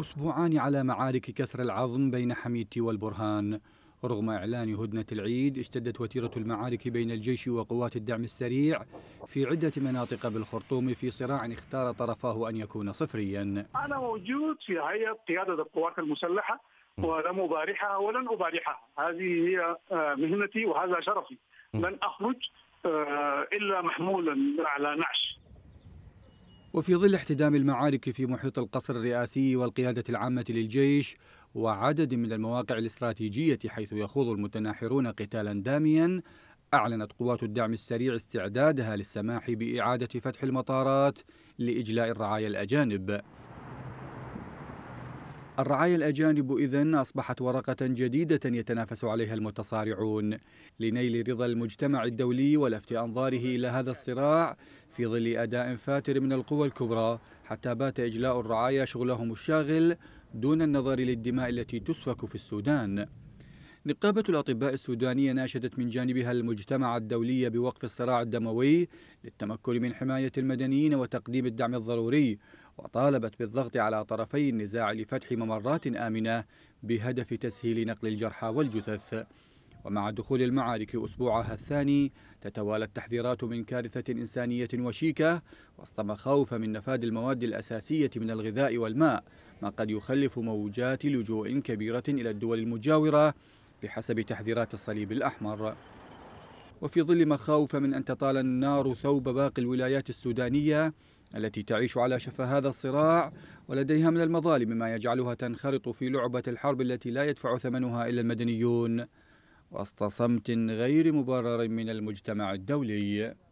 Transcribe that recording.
أسبوعان على معارك كسر العظم بين حميدتي والبرهان رغم إعلان هدنة العيد اشتدت وتيرة المعارك بين الجيش وقوات الدعم السريع في عدة مناطق بالخرطوم في صراع اختار طرفاه أن يكون صفريا أنا موجود في هيئة قيادة القوات المسلحة ولم أبارحها ولن أبارحها هذه هي آه، مهنتي وهذا شرفي لن أخرج آه، إلا محمولا على نعش وفي ظل احتدام المعارك في محيط القصر الرئاسي والقيادة العامة للجيش وعدد من المواقع الاستراتيجية حيث يخوض المتناحرون قتالا داميا أعلنت قوات الدعم السريع استعدادها للسماح بإعادة فتح المطارات لإجلاء الرعايا الأجانب الرعايا الأجانب إذن أصبحت ورقة جديدة يتنافس عليها المتصارعون لنيل رضا المجتمع الدولي ولفت أنظاره إلى هذا الصراع في ظل أداء فاتر من القوى الكبرى حتى بات إجلاء الرعايا شغلهم الشاغل دون النظر للدماء التي تسفك في السودان نقابة الأطباء السودانية ناشدت من جانبها المجتمع الدولي بوقف الصراع الدموي للتمكن من حماية المدنيين وتقديم الدعم الضروري وطالبت بالضغط على طرفي النزاع لفتح ممرات آمنة بهدف تسهيل نقل الجرحى والجثث ومع دخول المعارك أسبوعها الثاني تتوالى التحذيرات من كارثة إنسانية وشيكة وسط مخاوف من نفاد المواد الأساسية من الغذاء والماء ما قد يخلف موجات لجوء كبيرة إلى الدول المجاورة بحسب تحذيرات الصليب الأحمر وفي ظل مخاوف من أن تطال النار ثوب باقي الولايات السودانية التي تعيش على شفا هذا الصراع ولديها من المظالم ما يجعلها تنخرط في لعبة الحرب التي لا يدفع ثمنها إلا المدنيون وسط صمت غير مبرر من المجتمع الدولي